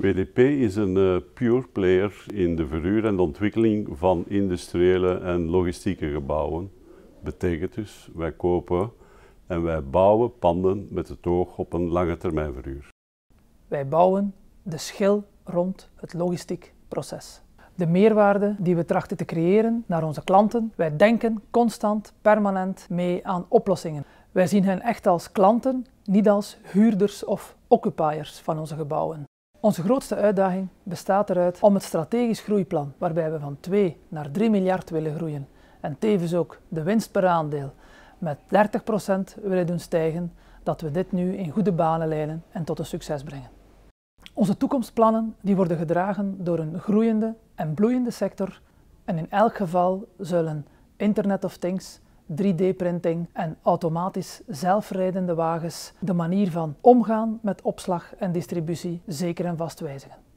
WDP is een eh, pure player in de verhuur en de ontwikkeling van industriële en logistieke gebouwen. Betekent dus, wij kopen en wij bouwen panden met het oog op een lange termijn verhuur. Wij bouwen de schil rond het logistiek proces. De meerwaarde die we trachten te creëren naar onze klanten. Wij denken constant, permanent mee aan oplossingen. Wij zien hen echt als klanten, niet als huurders of occupiers van onze gebouwen. Onze grootste uitdaging bestaat eruit om het strategisch groeiplan, waarbij we van 2 naar 3 miljard willen groeien en tevens ook de winst per aandeel met 30% willen doen stijgen, dat we dit nu in goede banen leiden en tot een succes brengen. Onze toekomstplannen die worden gedragen door een groeiende en bloeiende sector en in elk geval zullen Internet of Things 3D-printing en automatisch zelfrijdende wagens de manier van omgaan met opslag en distributie zeker en vast wijzigen.